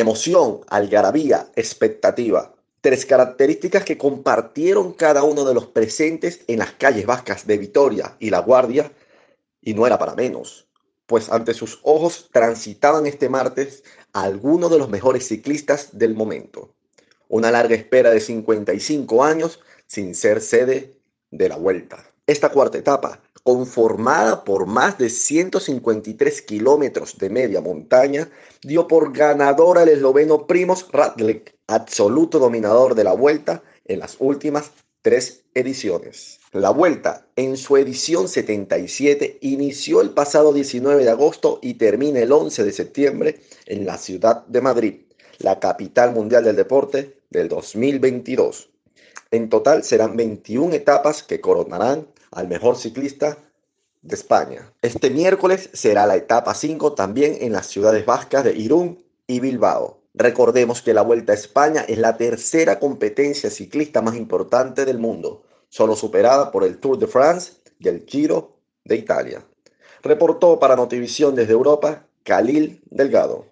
emoción, algarabía, expectativa. Tres características que compartieron cada uno de los presentes en las calles vascas de Vitoria y La Guardia, y no era para menos, pues ante sus ojos transitaban este martes algunos de los mejores ciclistas del momento. Una larga espera de 55 años sin ser sede de la vuelta. Esta cuarta etapa conformada por más de 153 kilómetros de media montaña, dio por ganadora al esloveno Primos Radleck, absoluto dominador de la vuelta en las últimas tres ediciones. La vuelta, en su edición 77, inició el pasado 19 de agosto y termina el 11 de septiembre en la ciudad de Madrid, la capital mundial del deporte del 2022. En total serán 21 etapas que coronarán al mejor ciclista de España. Este miércoles será la etapa 5 también en las ciudades vascas de Irún y Bilbao. Recordemos que la Vuelta a España es la tercera competencia ciclista más importante del mundo, solo superada por el Tour de France y el Giro de Italia. Reportó para Notivisión desde Europa, Khalil Delgado.